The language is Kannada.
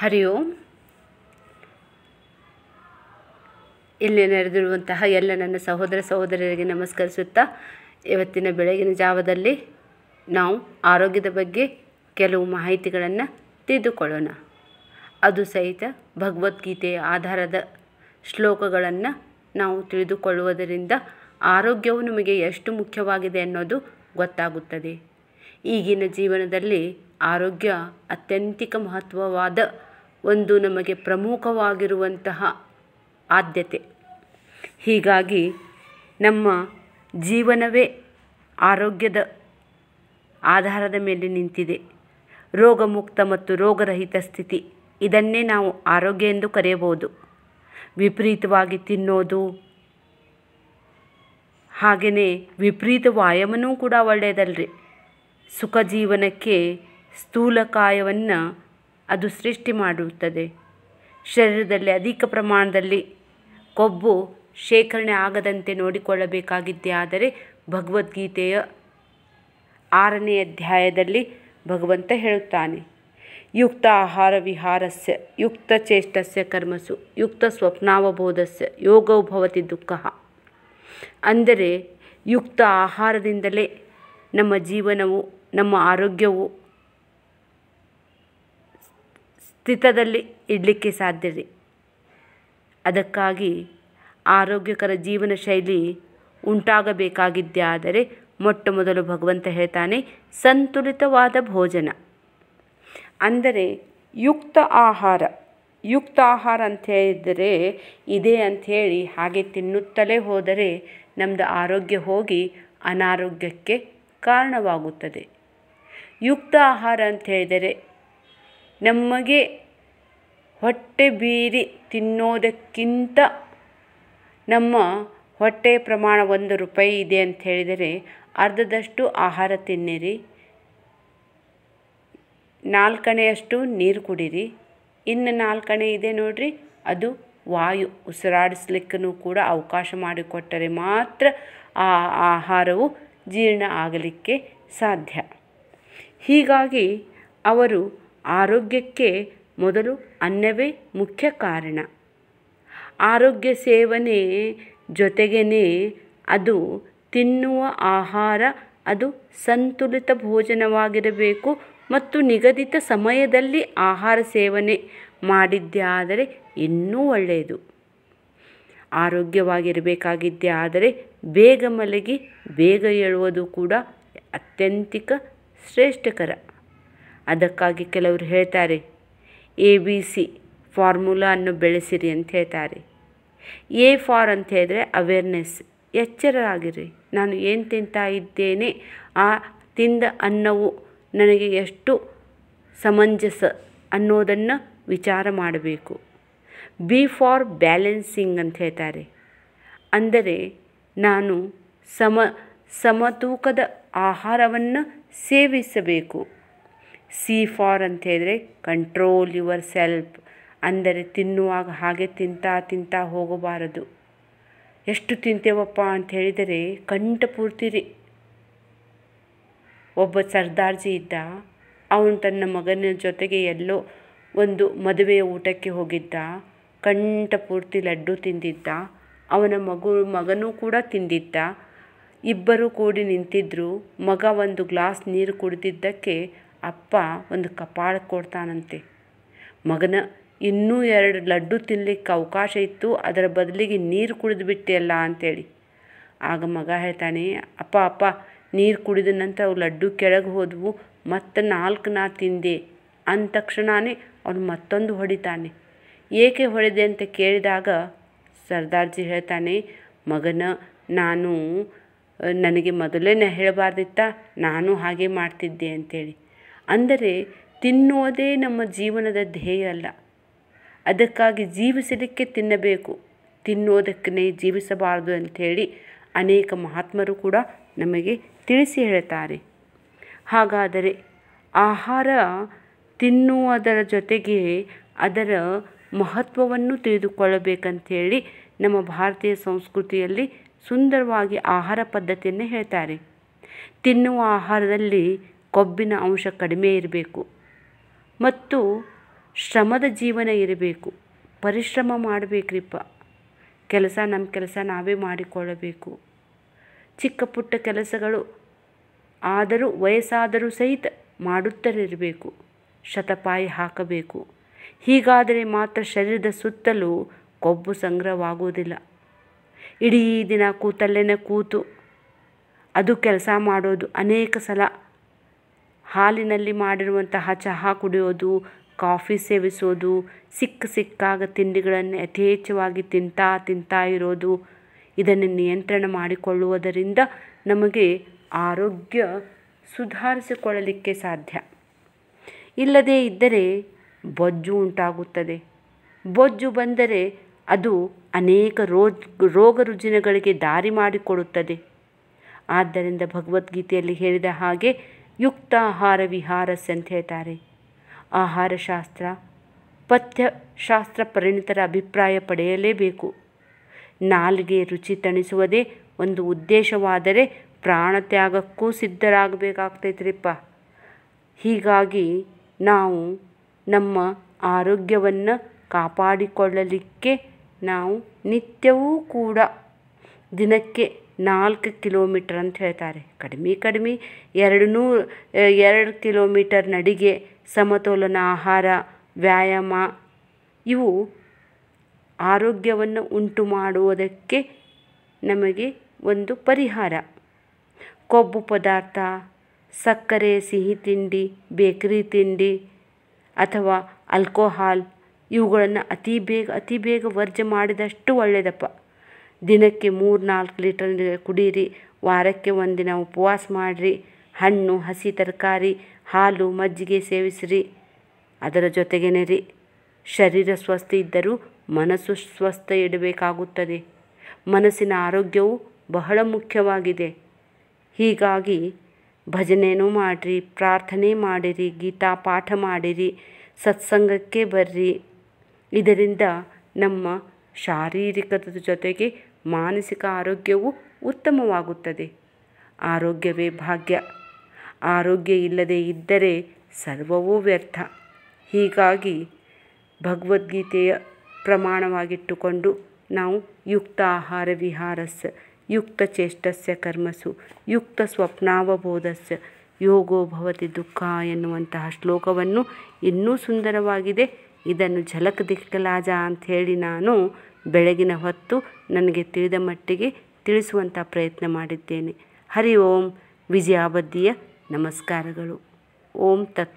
ಹರಿ ಓಂ ಇಲ್ಲಿ ನಡೆದಿರುವಂತಹ ಎಲ್ಲ ನನ್ನ ಸಹೋದರ ಸಹೋದರಿಯರಿಗೆ ನಮಸ್ಕರಿಸುತ್ತಾ ಇವತ್ತಿನ ಬೆಳಗಿನ ಜಾವದಲ್ಲಿ ನಾವು ಆರೋಗ್ಯದ ಬಗ್ಗೆ ಕೆಲವು ಮಾಹಿತಿಗಳನ್ನು ತಿಳಿದುಕೊಳ್ಳೋಣ ಅದು ಸಹಿತ ಭಗವದ್ಗೀತೆಯ ಆಧಾರದ ಶ್ಲೋಕಗಳನ್ನು ನಾವು ತಿಳಿದುಕೊಳ್ಳುವುದರಿಂದ ಆರೋಗ್ಯವು ನಮಗೆ ಎಷ್ಟು ಮುಖ್ಯವಾಗಿದೆ ಅನ್ನೋದು ಗೊತ್ತಾಗುತ್ತದೆ ಈಗಿನ ಜೀವನದಲ್ಲಿ ಆರೋಗ್ಯ ಅತ್ಯಂತಿಕ ಮಹತ್ವವಾದ ಒಂದು ನಮಗೆ ಪ್ರಮುಖವಾಗಿರುವಂತಹ ಆದ್ಯತೆ ಹೀಗಾಗಿ ನಮ್ಮ ಜೀವನವೇ ಆರೋಗ್ಯದ ಆಧಾರದ ಮೇಲೆ ನಿಂತಿದೆ ರೋಗಮುಕ್ತ ಮತ್ತು ರೋಗರಹಿತ ಸ್ಥಿತಿ ಇದನ್ನೇ ನಾವು ಆರೋಗ್ಯ ಎಂದು ಕರೆಯಬಹುದು ವಿಪರೀತವಾಗಿ ತಿನ್ನೋದು ಹಾಗೆಯೇ ವಿಪರೀತ ವ್ಯಾಯಾಮನೂ ಕೂಡ ಒಳ್ಳೆಯದಲ್ರಿ ಸುಖ ಜೀವನಕ್ಕೆ ಸ್ಥೂಲಕಾಯವನ್ನು ಅದು ಸೃಷ್ಟಿ ಮಾಡುತ್ತದೆ ಶರೀರದಲ್ಲಿ ಅಧಿಕ ಪ್ರಮಾಣದಲ್ಲಿ ಕೊಬ್ಬು ಶೇಖರಣೆ ಆಗದಂತೆ ನೋಡಿಕೊಳ್ಳಬೇಕಾಗಿದ್ದೇ ಆದರೆ ಭಗವದ್ಗೀತೆಯ ಆರನೇ ಅಧ್ಯಾಯದಲ್ಲಿ ಭಗವಂತ ಹೇಳುತ್ತಾನೆ ಯುಕ್ತ ಆಹಾರ ವಿಹಾರಸ್ಯ ಯುಕ್ತ ಚೇಷ್ಟಸ್ಯ ಕರ್ಮಸು ಯುಕ್ತ ಸ್ವಪ್ನಾವಬೋಧಸ್ಯ ಯೋಗವು ಭವತಿ ದುಃಖ ಅಂದರೆ ಯುಕ್ತ ಆಹಾರದಿಂದಲೇ ನಮ್ಮ ಜೀವನವು ನಮ್ಮ ಆರೋಗ್ಯವು ಸ್ಥಿತದಲ್ಲಿ ಇಡಲಿಕ್ಕೆ ಸಾಧ್ಯ ಅದಕ್ಕಾಗಿ ಆರೋಗ್ಯಕರ ಜೀವನ ಶೈಲಿ ಉಂಟಾಗಬೇಕಾಗಿದ್ದಾದರೆ ಮೊಟ್ಟ ಮೊದಲು ಭಗವಂತ ಹೇಳ್ತಾನೆ ಸಂತುಲಿತವಾದ ಭೋಜನ ಅಂದರೆ ಯುಕ್ತ ಆಹಾರ ಯುಕ್ತ ಆಹಾರ ಅಂತ ಹೇಳಿದರೆ ಇದೆ ಅಂಥೇಳಿ ಹಾಗೆ ತಿನ್ನುತ್ತಲೇ ಹೋದರೆ ನಮ್ಮದು ಆರೋಗ್ಯ ಹೋಗಿ ಅನಾರೋಗ್ಯಕ್ಕೆ ಕಾರಣವಾಗುತ್ತದೆ ಯುಕ್ತ ಆಹಾರ ಅಂತ ಹೇಳಿದರೆ ನಮಗೆ ಹೊಟ್ಟೆ ಬೀರಿ ತಿನ್ನೋದಕ್ಕಿಂತ ನಮ್ಮ ಹೊಟ್ಟೆ ಪ್ರಮಾಣ ಒಂದು ರೂಪಾಯಿ ಇದೆ ಅಂತ ಹೇಳಿದರೆ ಅರ್ಧದಷ್ಟು ಆಹಾರ ತಿನ್ನಿರಿ ನಾಲ್ಕನೆಯಷ್ಟು ನೀರು ಕುಡಿರಿ ಇನ್ನು ನಾಲ್ಕನೇ ಇದೆ ನೋಡಿರಿ ಅದು ವಾಯು ಉಸಿರಾಡಿಸ್ಲಿಕ್ಕೂ ಕೂಡ ಅವಕಾಶ ಮಾಡಿಕೊಟ್ಟರೆ ಮಾತ್ರ ಆ ಆಹಾರವು ಜೀರ್ಣ ಆಗಲಿಕ್ಕೆ ಸಾಧ್ಯ ಹೀಗಾಗಿ ಅವರು ಆರೋಗ್ಯಕ್ಕೆ ಮೊದಲು ಅನ್ನವೇ ಮುಖ್ಯ ಕಾರಣ ಆರೋಗ್ಯ ಸೇವನೆ ಜೊತೆಗೇ ಅದು ತಿನ್ನುವ ಆಹಾರ ಅದು ಸಂತುಲಿತ ಭೋಜನವಾಗಿರಬೇಕು ಮತ್ತು ನಿಗದಿತ ಸಮಯದಲ್ಲಿ ಆಹಾರ ಸೇವನೆ ಮಾಡಿದ್ದಾದರೆ ಇನ್ನೂ ಒಳ್ಳೆಯದು ಆರೋಗ್ಯವಾಗಿರಬೇಕಾಗಿದ್ದೇ ಆದರೆ ಬೇಗ ಮಲಗಿ ಬೇಗ ಏಳುವುದು ಕೂಡ ಅತ್ಯಂತಿಕ ಶ್ರೇಷ್ಠಕರ ಅದಕ್ಕಾಗಿ ಕೆಲವರು ಹೇಳ್ತಾರೆ ಎ ಬಿ ಸಿ ಫಾರ್ಮುಲಾ ಅನ್ನು ಬೆಳೆಸಿರಿ ಅಂತ ಹೇಳ್ತಾರೆ ಎ ಫಾರ್ ಅಂತ ಹೇಳಿದ್ರೆ ಅವೇರ್ನೆಸ್ ಎಚ್ಚರ ಆಗಿರಿ ನಾನು ಏನು ತಿಂತಾ ಇದ್ದೇನೆ ಆ ತಿಂದ ಅನ್ನವು ನನಗೆ ಎಷ್ಟು ಸಮಂಜಸ ಅನ್ನೋದನ್ನು ವಿಚಾರ ಮಾಡಬೇಕು ಬಿ ಫಾರ್ ಬ್ಯಾಲೆನ್ಸಿಂಗ್ ಅಂತ ಹೇಳ್ತಾರೆ ಅಂದರೆ ನಾನು ಸಮ ಸಮತೂಕದ ಆಹಾರವನ್ನು ಸೇವಿಸಬೇಕು ಸಿ ಫಾರ್ ಅಂತ ಹೇಳಿದರೆ ಕಂಟ್ರೋಲ್ ಯುವರ್ ಸೆಲ್ಪ್ ಅಂದರೆ ತಿನ್ನುವಾಗ ಹಾಗೆ ತಿಂತಾ ತಿಂತಾ ಹೋಗಬಾರದು ಎಷ್ಟು ತಿಂತೇವಪ್ಪ ಅಂತ ಹೇಳಿದರೆ ಕಂಠ ರಿ ಒಬ್ಬ ಸರ್ದಾರ್ಜಿ ಇದ್ದ ಅವನು ತನ್ನ ಮಗನ ಜೊತೆಗೆ ಎಲ್ಲೋ ಒಂದು ಮದುವೆಯ ಊಟಕ್ಕೆ ಹೋಗಿದ್ದ ಕಂಠ ಪೂರ್ತಿ ಲಡ್ಡು ತಿಂದಿದ್ದ ಅವನ ಮಗು ಮಗನೂ ಕೂಡ ತಿಂದಿದ್ದ ಇಬ್ಬರೂ ಕೂಡಿ ನಿಂತಿದ್ದರು ಮಗ ಒಂದು ಗ್ಲಾಸ್ ನೀರು ಕುಡಿದಿದ್ದಕ್ಕೆ ಅಪ್ಪ ಒಂದು ಕಪಾಳ ಕೊಡ್ತಾನಂತೆ ಮಗನ ಇನ್ನೂ ಎರಡು ಲಡ್ಡು ತಿನ್ಲಿಕ್ಕೆ ಅವಕಾಶ ಇತ್ತು ಅದರ ಬದಲಿಗೆ ನೀರು ಕುಡಿದು ಅಲ್ಲ ಅಂತೇಳಿ ಆಗ ಮಗ ಹೇಳ್ತಾನೆ ಅಪ್ಪ ಅಪ್ಪ ನೀರು ಕುಡಿದ ನಂತರ ಅವು ಲಡ್ಡು ಕೆಳಗೆ ಹೋದವು ಮತ್ತೆ ನಾಲ್ಕು ನಾ ತಿಂದೆ ಅಂದ ತಕ್ಷಣವೇ ಅವನು ಮತ್ತೊಂದು ಹೊಡಿತಾನೆ ಏಕೆ ಹೊಡೆದೆ ಅಂತ ಕೇಳಿದಾಗ ಸರ್ದಾರ್ಜಿ ಹೇಳ್ತಾನೆ ಮಗನ ನಾನು ನನಗೆ ಮೊದಲೇ ಹೇಳಬಾರ್ದಿತ್ತ ನಾನು ಹಾಗೆ ಮಾಡ್ತಿದ್ದೆ ಅಂತೇಳಿ ಅಂದರೆ ತಿನ್ನುವುದೇ ನಮ್ಮ ಜೀವನದ ಧ್ಯೇಯ ಅಲ್ಲ ಅದಕ್ಕಾಗಿ ಜೀವಿಸಲಿಕ್ಕೆ ತಿನ್ನಬೇಕು ತಿನ್ನೋದಕ್ಕೇ ಜೀವಿಸಬಾರದು ಅಂಥೇಳಿ ಅನೇಕ ಮಹಾತ್ಮರು ಕೂಡ ನಮಗೆ ತಿಳಿಸಿ ಹೇಳ್ತಾರೆ ಹಾಗಾದರೆ ಆಹಾರ ತಿನ್ನುವುದರ ಜೊತೆಗೆ ಅದರ ಮಹತ್ವವನ್ನು ತಿಳಿದುಕೊಳ್ಳಬೇಕಂಥೇಳಿ ನಮ್ಮ ಭಾರತೀಯ ಸಂಸ್ಕೃತಿಯಲ್ಲಿ ಸುಂದರವಾಗಿ ಆಹಾರ ಪದ್ಧತಿಯನ್ನು ಹೇಳ್ತಾರೆ ತಿನ್ನುವ ಆಹಾರದಲ್ಲಿ ಕೊಬ್ಬಿನ ಅಂಶ ಕಡಿಮೆ ಇರಬೇಕು ಮತ್ತು ಶ್ರಮದ ಜೀವನ ಇರಬೇಕು ಪರಿಶ್ರಮ ಮಾಡಬೇಕ್ರಿಪ್ಪ ಕೆಲಸ ನಮ್ಮ ಕೆಲಸ ನಾವೇ ಮಾಡಿಕೊಳ್ಳಬೇಕು ಚಿಕ್ಕ ಪುಟ್ಟ ಕೆಲಸಗಳು ಆದರೂ ವಯಸ್ಸಾದರೂ ಸಹಿತ ಮಾಡುತ್ತಲಿರಬೇಕು ಶತಪಾಯಿ ಹಾಕಬೇಕು ಹೀಗಾದರೆ ಮಾತ್ರ ಶರೀರದ ಸುತ್ತಲೂ ಕೊಬ್ಬು ಸಂಗ್ರಹವಾಗುವುದಿಲ್ಲ ಇಡೀ ದಿನ ಕೂತಲ್ಲೇನೆ ಕೂತು ಅದು ಕೆಲಸ ಮಾಡೋದು ಅನೇಕ ಸಲ ಹಾಲಿನಲ್ಲಿ ಮಾಡಿರುವಂತಹ ಚಹಾ ಕುಡಿಯೋದು ಕಾಫಿ ಸೇವಿಸೋದು ಸಿಕ್ಕ ಸಿಕ್ಕಾಗ ತಿಂಡಿಗಳನ್ನು ಯಥೇಚ್ಛವಾಗಿ ತಿಂತಾ ತಿಂತಾ ಇರೋದು ಇದನ್ನು ನಿಯಂತ್ರಣ ಮಾಡಿಕೊಳ್ಳುವುದರಿಂದ ನಮಗೆ ಆರೋಗ್ಯ ಸುಧಾರಿಸಿಕೊಳ್ಳಲಿಕ್ಕೆ ಸಾಧ್ಯ ಇಲ್ಲದೇ ಇದ್ದರೆ ಬೊಜ್ಜು ಉಂಟಾಗುತ್ತದೆ ಬೊಜ್ಜು ಬಂದರೆ ಅದು ಅನೇಕ ರೋಗ ರೋಗ ರುಜಿನಗಳಿಗೆ ದಾರಿ ಮಾಡಿಕೊಡುತ್ತದೆ ಆದ್ದರಿಂದ ಭಗವದ್ಗೀತೆಯಲ್ಲಿ ಹೇಳಿದ ಹಾಗೆ ಯುಕ್ತ ಆಹಾರ ವಿಹಾರಸ್ ಅಂತ ಹೇಳ್ತಾರೆ ಆಹಾರ ಆಹಾರಶಾಸ್ತ್ರ ಪಥ್ಯಶಾಸ್ತ್ರ ಪರಿಣಿತರ ಅಭಿಪ್ರಾಯ ಪಡೆಯಲೇಬೇಕು ನಾಲ್ಗೆ ರುಚಿ ತಣಿಸುವುದೇ ಒಂದು ಉದ್ದೇಶವಾದರೆ ಪ್ರಾಣತ್ಯಾಗಕ್ಕೂ ಸಿದ್ಧರಾಗಬೇಕಾಗ್ತೈತ್ರಿಪ್ಪ ಹೀಗಾಗಿ ನಾವು ನಮ್ಮ ಆರೋಗ್ಯವನ್ನು ಕಾಪಾಡಿಕೊಳ್ಳಲಿಕ್ಕೆ ನಾವು ನಿತ್ಯವೂ ಕೂಡ ದಿನಕ್ಕೆ ನಾಲ್ಕು ಕಿಲೋಮೀಟರ್ ಅಂತ ಹೇಳ್ತಾರೆ ಕಡಿಮೆ ಕಡಿಮೆ ಎರಡು ನೂರು ಎರಡು ಕಿಲೋಮೀಟರ್ ನಡಿಗೆ ಸಮತೋಲನ ಆಹಾರ ವ್ಯಾಯಾಮ ಇವು ಆರೋಗ್ಯವನ್ನು ಉಂಟು ಮಾಡುವುದಕ್ಕೆ ನಮಗೆ ಒಂದು ಪರಿಹಾರ ಕೊಬ್ಬು ಪದಾರ್ಥ ಸಕ್ಕರೆ ಸಿಹಿ ತಿಂಡಿ ಬೇಕರಿ ತಿಂಡಿ ಅಥವಾ ಆಲ್ಕೋಹಾಲ್ ಇವುಗಳನ್ನು ಅತಿ ಬೇಗ ಅತಿ ಬೇಗ ವರ್ಜ್ಯ ಮಾಡಿದಷ್ಟು ಒಳ್ಳೆಯದಪ್ಪ ದಿನಕ್ಕೆ ಮೂರು ನಾಲ್ಕು ಲೀಟರ್ ನೀರು ಕುಡೀರಿ ವಾರಕ್ಕೆ ಒಂದಿನ ಉಪವಾಸ ಮಾಡಿರಿ ಹಣ್ಣು ಹಸಿ ತರಕಾರಿ ಹಾಲು ಮಜ್ಜಿಗೆ ಸೇವಿಸಿರಿ ಅದರ ಜೊತೆಗೇನೆ ರೀ ಶರೀರ ಸ್ವಸ್ಥ ಇದ್ದರೂ ಮನಸ್ಸು ಸ್ವಸ್ಥ ಇಡಬೇಕಾಗುತ್ತದೆ ಮನಸ್ಸಿನ ಆರೋಗ್ಯವು ಬಹಳ ಮುಖ್ಯವಾಗಿದೆ ಹೀಗಾಗಿ ಭಜನೆಯೂ ಮಾಡಿರಿ ಪ್ರಾರ್ಥನೆ ಮಾಡಿರಿ ಗೀತಾ ಪಾಠ ಮಾಡಿರಿ ಸತ್ಸಂಗಕ್ಕೆ ಬರ್ರಿ ಇದರಿಂದ ನಮ್ಮ ಶಾರೀರಿಕದ ಜೊತೆಗೆ ಮಾನಸಿಕ ಆರೋಗ್ಯವು ಉತ್ತಮವಾಗುತ್ತದೆ ಆರೋಗ್ಯವೇ ಭಾಗ್ಯ ಆರೋಗ್ಯ ಇಲ್ಲದೆ ಇದ್ದರೆ ಸರ್ವವೂ ವ್ಯರ್ಥ ಹೀಗಾಗಿ ಭಗವದ್ಗೀತೆಯ ಪ್ರಮಾಣವಾಗಿಟ್ಟುಕೊಂಡು ನಾವು ಯುಕ್ತ ಆಹಾರ ವಿಹಾರಸ್ ಯುಕ್ತ ಚೇಷ್ಟಸ್ಯ ಕರ್ಮಸು ಯುಕ್ತ ಸ್ವಪ್ನಾವಬೋಧಸ್ಯ ಯೋಗೋ ಭವತಿ ದುಃಖ ಎನ್ನುವಂತಹ ಶ್ಲೋಕವನ್ನು ಇನ್ನೂ ಸುಂದರವಾಗಿದೆ ಇದನ್ನು ಝಲಕ್ ದಿಕ್ಕಲಾಜ ಅಂಥೇಳಿ ನಾನು ಬೆಳಗಿನ ಹೊತ್ತು ನನಗೆ ತಿಳಿದ ಮಟ್ಟಿಗೆ ತಿಳಿಸುವಂಥ ಪ್ರಯತ್ನ ಮಾಡಿದ್ದೇನೆ ಹರಿ ಓಂ ವಿಜಯಾಬದ್ಧಿಯ ನಮಸ್ಕಾರಗಳು ಓಂ ತತ್ಸ